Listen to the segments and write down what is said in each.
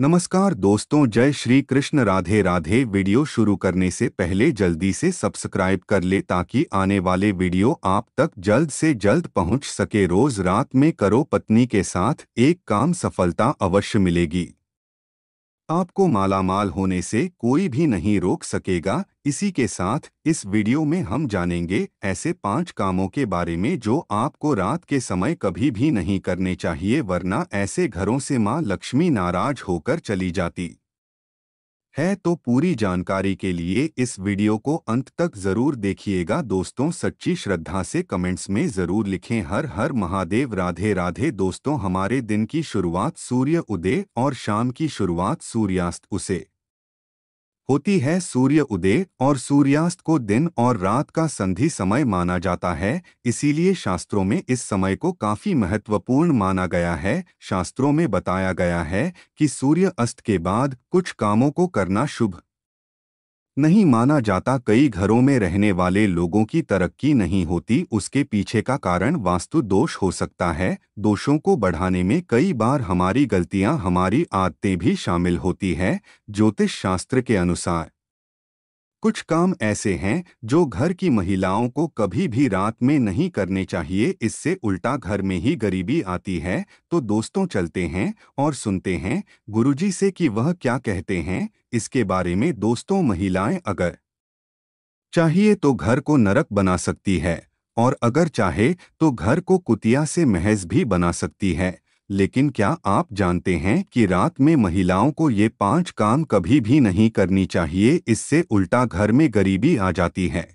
नमस्कार दोस्तों जय श्री कृष्ण राधे राधे वीडियो शुरू करने से पहले जल्दी से सब्सक्राइब कर ले ताकि आने वाले वीडियो आप तक जल्द से जल्द पहुंच सके रोज रात में करो पत्नी के साथ एक काम सफलता अवश्य मिलेगी आपको मालामाल होने से कोई भी नहीं रोक सकेगा इसी के साथ इस वीडियो में हम जानेंगे ऐसे पांच कामों के बारे में जो आपको रात के समय कभी भी नहीं करने चाहिए वरना ऐसे घरों से माँ लक्ष्मी नाराज होकर चली जाती है तो पूरी जानकारी के लिए इस वीडियो को अंत तक जरूर देखिएगा दोस्तों सच्ची श्रद्धा से कमेंट्स में जरूर लिखें हर हर महादेव राधे राधे दोस्तों हमारे दिन की शुरुआत सूर्य उदय और शाम की शुरुआत सूर्यास्त उसे होती है सूर्य उदय और सूर्यास्त को दिन और रात का संधि समय माना जाता है इसीलिए शास्त्रों में इस समय को काफी महत्वपूर्ण माना गया है शास्त्रों में बताया गया है कि सूर्य अस्त के बाद कुछ कामों को करना शुभ नहीं माना जाता कई घरों में रहने वाले लोगों की तरक्की नहीं होती उसके पीछे का कारण वास्तु दोष हो सकता है दोषों को बढ़ाने में कई बार हमारी गलतियां हमारी आदतें भी शामिल होती है ज्योतिष शास्त्र के अनुसार कुछ काम ऐसे हैं जो घर की महिलाओं को कभी भी रात में नहीं करने चाहिए इससे उल्टा घर में ही गरीबी आती है तो दोस्तों चलते हैं और सुनते हैं गुरुजी से कि वह क्या कहते हैं इसके बारे में दोस्तों महिलाएं अगर चाहिए तो घर को नरक बना सकती है और अगर चाहे तो घर को कुतिया से महज भी बना सकती है लेकिन क्या आप जानते हैं कि रात में महिलाओं को ये पांच काम कभी भी नहीं करनी चाहिए इससे उल्टा घर में गरीबी आ जाती है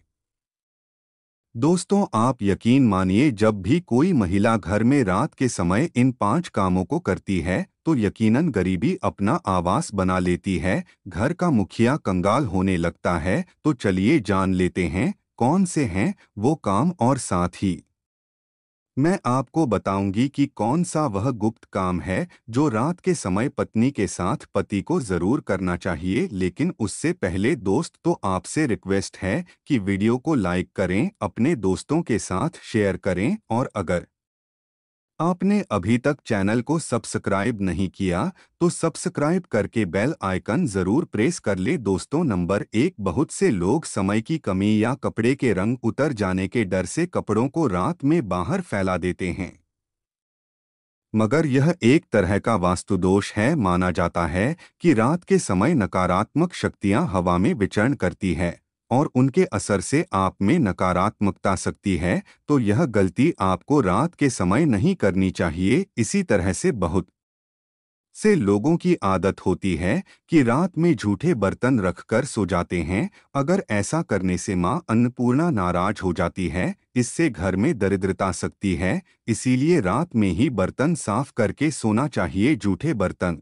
दोस्तों आप यकीन मानिए जब भी कोई महिला घर में रात के समय इन पांच कामों को करती है तो यकीनन गरीबी अपना आवास बना लेती है घर का मुखिया कंगाल होने लगता है तो चलिए जान लेते हैं कौन से हैं वो काम और साथ ही मैं आपको बताऊंगी कि कौन सा वह गुप्त काम है जो रात के समय पत्नी के साथ पति को जरूर करना चाहिए लेकिन उससे पहले दोस्त तो आपसे रिक्वेस्ट है कि वीडियो को लाइक करें अपने दोस्तों के साथ शेयर करें और अगर आपने अभी तक चैनल को सब्सक्राइब नहीं किया तो सब्सक्राइब करके बेल आइकन जरूर प्रेस कर ले दोस्तों नंबर एक बहुत से लोग समय की कमी या कपड़े के रंग उतर जाने के डर से कपड़ों को रात में बाहर फैला देते हैं मगर यह एक तरह का वास्तुदोष है माना जाता है कि रात के समय नकारात्मक शक्तियां हवा में विचरण करती है और उनके असर से आप में नकारात्मकता सकती है तो यह गलती आपको रात के समय नहीं करनी चाहिए इसी तरह से बहुत से लोगों की आदत होती है कि रात में झूठे बर्तन रखकर सो जाते हैं अगर ऐसा करने से माँ अन्नपूर्णा नाराज हो जाती है इससे घर में दरिद्रता सकती है इसीलिए रात में ही बर्तन साफ करके सोना चाहिए झूठे बर्तन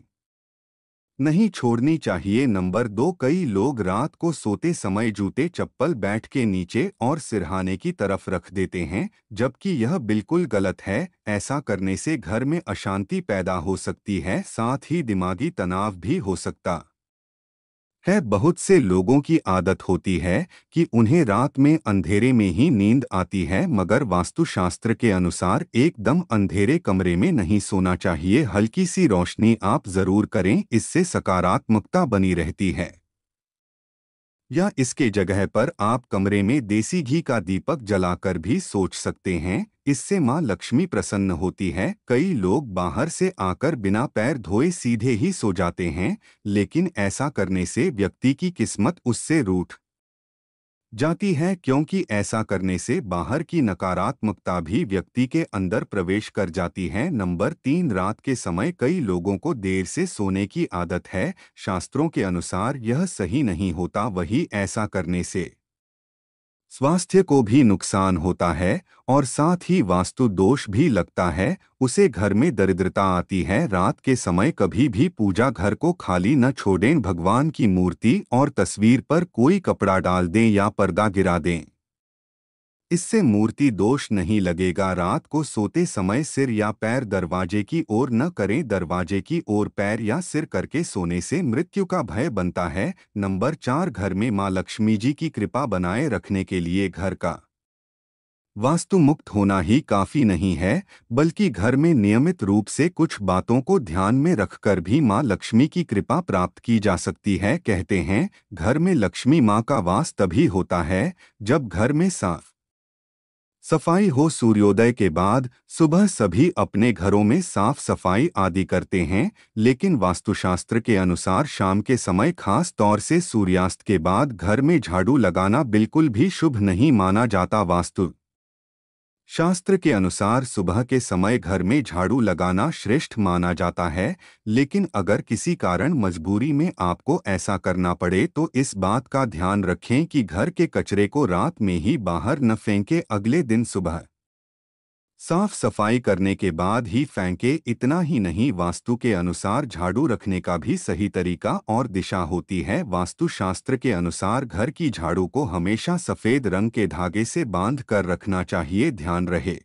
नहीं छोड़नी चाहिए नंबर दो कई लोग रात को सोते समय जूते चप्पल बैठ के नीचे और सिरहाने की तरफ रख देते हैं जबकि यह बिल्कुल गलत है ऐसा करने से घर में अशांति पैदा हो सकती है साथ ही दिमागी तनाव भी हो सकता है बहुत से लोगों की आदत होती है कि उन्हें रात में अंधेरे में ही नींद आती है मगर वास्तुशास्त्र के अनुसार एकदम अंधेरे कमरे में नहीं सोना चाहिए हल्की सी रोशनी आप जरूर करें इससे सकारात्मकता बनी रहती है या इसके जगह पर आप कमरे में देसी घी का दीपक जलाकर भी सोच सकते हैं इससे माँ लक्ष्मी प्रसन्न होती है कई लोग बाहर से आकर बिना पैर धोए सीधे ही सो जाते हैं लेकिन ऐसा करने से व्यक्ति की किस्मत उससे रूठ जाती है क्योंकि ऐसा करने से बाहर की नकारात्मकता भी व्यक्ति के अंदर प्रवेश कर जाती है नंबर तीन रात के समय कई लोगों को देर से सोने की आदत है शास्त्रों के अनुसार यह सही नहीं होता वही ऐसा करने से स्वास्थ्य को भी नुकसान होता है और साथ ही वास्तु दोष भी लगता है उसे घर में दरिद्रता आती है रात के समय कभी भी पूजा घर को खाली न छोड़ें भगवान की मूर्ति और तस्वीर पर कोई कपड़ा डाल दें या पर्दा गिरा दें इससे मूर्ति दोष नहीं लगेगा रात को सोते समय सिर या पैर दरवाजे की ओर न करें दरवाजे की ओर पैर या सिर करके सोने से मृत्यु का भय बनता है नंबर चार घर में माँ लक्ष्मी जी की कृपा बनाए रखने के लिए घर का वास्तु मुक्त होना ही काफी नहीं है बल्कि घर में नियमित रूप से कुछ बातों को ध्यान में रखकर भी माँ लक्ष्मी की कृपा प्राप्त की जा सकती है कहते हैं घर में लक्ष्मी माँ का वास तभी होता है जब घर में साफ सफाई हो सूर्योदय के बाद सुबह सभी अपने घरों में साफ सफाई आदि करते हैं लेकिन वास्तुशास्त्र के अनुसार शाम के समय खास तौर से सूर्यास्त के बाद घर में झाड़ू लगाना बिल्कुल भी शुभ नहीं माना जाता वास्तु शास्त्र के अनुसार सुबह के समय घर में झाड़ू लगाना श्रेष्ठ माना जाता है लेकिन अगर किसी कारण मजबूरी में आपको ऐसा करना पड़े तो इस बात का ध्यान रखें कि घर के कचरे को रात में ही बाहर न फेंके अगले दिन सुबह साफ सफाई करने के बाद ही फेंके इतना ही नहीं वास्तु के अनुसार झाड़ू रखने का भी सही तरीका और दिशा होती है वास्तुशास्त्र के अनुसार घर की झाड़ू को हमेशा सफ़ेद रंग के धागे से बांध कर रखना चाहिए ध्यान रहे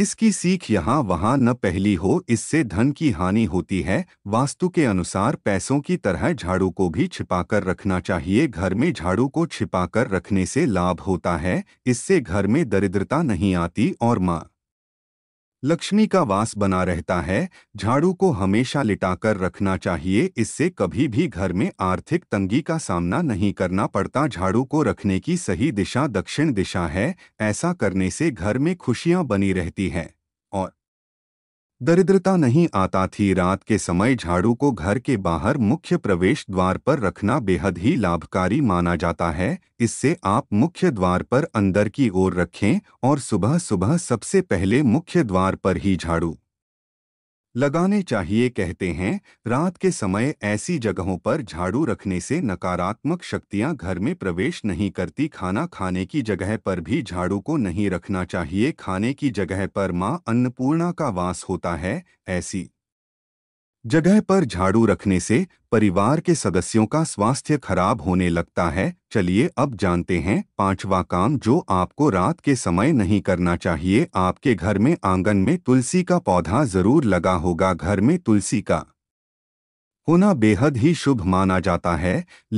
इसकी सीख यहाँ वहाँ न पहली हो इससे धन की हानि होती है वास्तु के अनुसार पैसों की तरह झाड़ू को भी छिपाकर रखना चाहिए घर में झाड़ू को छिपाकर रखने से लाभ होता है इससे घर में दरिद्रता नहीं आती और माँ लक्ष्मी का वास बना रहता है झाड़ू को हमेशा लिटाकर रखना चाहिए इससे कभी भी घर में आर्थिक तंगी का सामना नहीं करना पड़ता झाड़ू को रखने की सही दिशा दक्षिण दिशा है ऐसा करने से घर में खुशियां बनी रहती हैं दरिद्रता नहीं आता थी रात के समय झाड़ू को घर के बाहर मुख्य प्रवेश द्वार पर रखना बेहद ही लाभकारी माना जाता है इससे आप मुख्य द्वार पर अंदर की ओर रखें और सुबह सुबह सबसे पहले मुख्य द्वार पर ही झाड़ू लगाने चाहिए कहते हैं रात के समय ऐसी जगहों पर झाड़ू रखने से नकारात्मक शक्तियां घर में प्रवेश नहीं करती खाना खाने की जगह पर भी झाड़ू को नहीं रखना चाहिए खाने की जगह पर माँ अन्नपूर्णा का वास होता है ऐसी जगह पर झाड़ू रखने से परिवार के सदस्यों का स्वास्थ्य खराब होने लगता है चलिए अब जानते हैं पांचवा काम जो आपको रात के समय नहीं करना चाहिए आपके घर में आंगन में तुलसी का पौधा जरूर लगा होगा घर में तुलसी का होना बेहद ही शुभ माना जाता है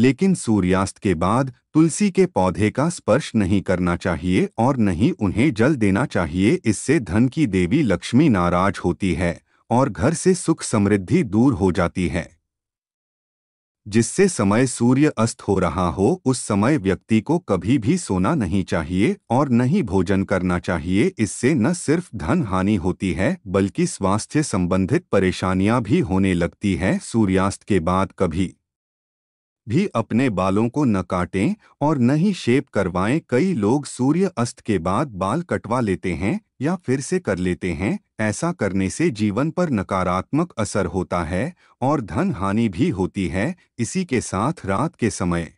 लेकिन सूर्यास्त के बाद तुलसी के पौधे का स्पर्श नहीं करना चाहिए और नहीं उन्हें जल देना चाहिए इससे धन की देवी लक्ष्मी नाराज होती है और घर से सुख समृद्धि दूर हो जाती है जिससे समय सूर्य अस्त हो रहा हो उस समय व्यक्ति को कभी भी सोना नहीं चाहिए और न ही भोजन करना चाहिए इससे न सिर्फ धन हानि होती है बल्कि स्वास्थ्य संबंधित परेशानियां भी होने लगती हैं सूर्यास्त के बाद कभी भी अपने बालों को न काटें और न ही शेप करवाएं कई लोग सूर्य अस्त के बाद बाल कटवा लेते हैं या फिर से कर लेते हैं ऐसा करने से जीवन पर नकारात्मक असर होता है और धन हानि भी होती है इसी के साथ रात के समय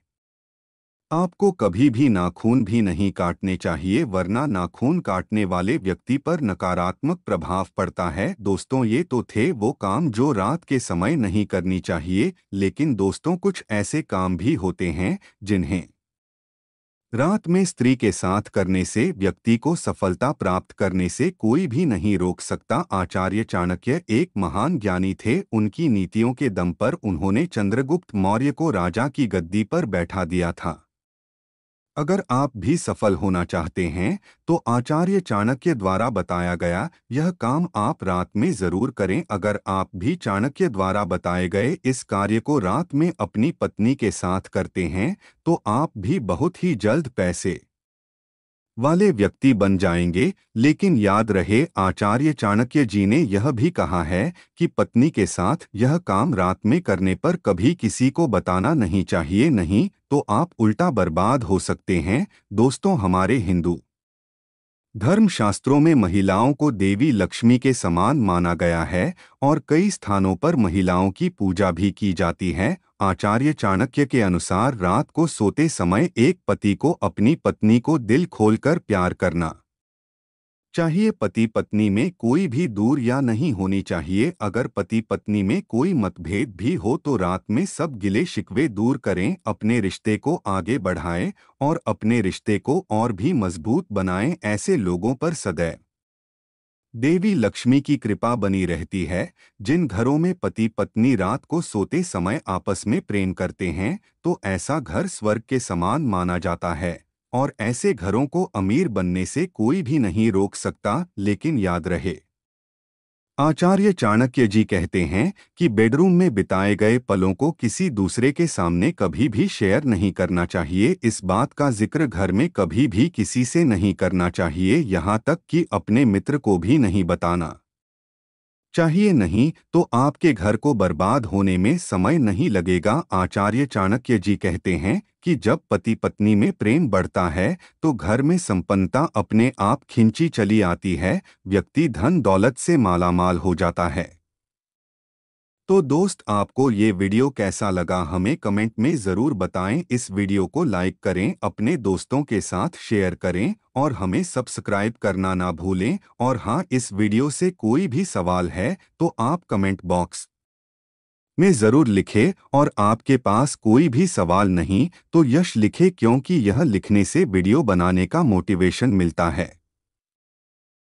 आपको कभी भी नाखून भी नहीं काटने चाहिए वरना नाखून काटने वाले व्यक्ति पर नकारात्मक प्रभाव पड़ता है दोस्तों ये तो थे वो काम जो रात के समय नहीं करनी चाहिए लेकिन दोस्तों कुछ ऐसे काम भी होते हैं जिन्हें रात में स्त्री के साथ करने से व्यक्ति को सफलता प्राप्त करने से कोई भी नहीं रोक सकता आचार्य चाणक्य एक महान ज्ञानी थे उनकी नीतियों के दम पर उन्होंने चंद्रगुप्त मौर्य को राजा की गद्दी पर बैठा दिया था अगर आप भी सफल होना चाहते हैं तो आचार्य चाणक्य द्वारा बताया गया यह काम आप रात में जरूर करें अगर आप भी चाणक्य द्वारा बताए गए इस कार्य को रात में अपनी पत्नी के साथ करते हैं तो आप भी बहुत ही जल्द पैसे वाले व्यक्ति बन जाएंगे लेकिन याद रहे आचार्य चाणक्य जी ने यह भी कहा है कि पत्नी के साथ यह काम रात में करने पर कभी किसी को बताना नहीं चाहिए नहीं तो आप उल्टा बर्बाद हो सकते हैं दोस्तों हमारे हिंदू धर्मशास्त्रों में महिलाओं को देवी लक्ष्मी के समान माना गया है और कई स्थानों पर महिलाओं की पूजा भी की जाती है आचार्य चाणक्य के अनुसार रात को सोते समय एक पति को अपनी पत्नी को दिल खोलकर प्यार करना चाहिए पति पत्नी में कोई भी दूर या नहीं होनी चाहिए अगर पति पत्नी में कोई मतभेद भी हो तो रात में सब गिले शिकवे दूर करें अपने रिश्ते को आगे बढ़ाएं और अपने रिश्ते को और भी मजबूत बनाएं ऐसे लोगों पर सदैव देवी लक्ष्मी की कृपा बनी रहती है जिन घरों में पति पत्नी रात को सोते समय आपस में प्रेम करते हैं तो ऐसा घर स्वर्ग के समान माना जाता है और ऐसे घरों को अमीर बनने से कोई भी नहीं रोक सकता लेकिन याद रहे आचार्य चाणक्य जी कहते हैं कि बेडरूम में बिताए गए पलों को किसी दूसरे के सामने कभी भी शेयर नहीं करना चाहिए इस बात का जिक्र घर में कभी भी किसी से नहीं करना चाहिए यहाँ तक कि अपने मित्र को भी नहीं बताना चाहिए नहीं तो आपके घर को बर्बाद होने में समय नहीं लगेगा आचार्य चाणक्य जी कहते हैं कि जब पति पत्नी में प्रेम बढ़ता है तो घर में संपन्नता अपने आप खिंची चली आती है व्यक्ति धन दौलत से मालामाल हो जाता है तो दोस्त आपको ये वीडियो कैसा लगा हमें कमेंट में ज़रूर बताएं इस वीडियो को लाइक करें अपने दोस्तों के साथ शेयर करें और हमें सब्सक्राइब करना ना भूलें और हाँ इस वीडियो से कोई भी सवाल है तो आप कमेंट बॉक्स में ज़रूर लिखें और आपके पास कोई भी सवाल नहीं तो यश लिखे क्योंकि यह लिखने से वीडियो बनाने का मोटिवेशन मिलता है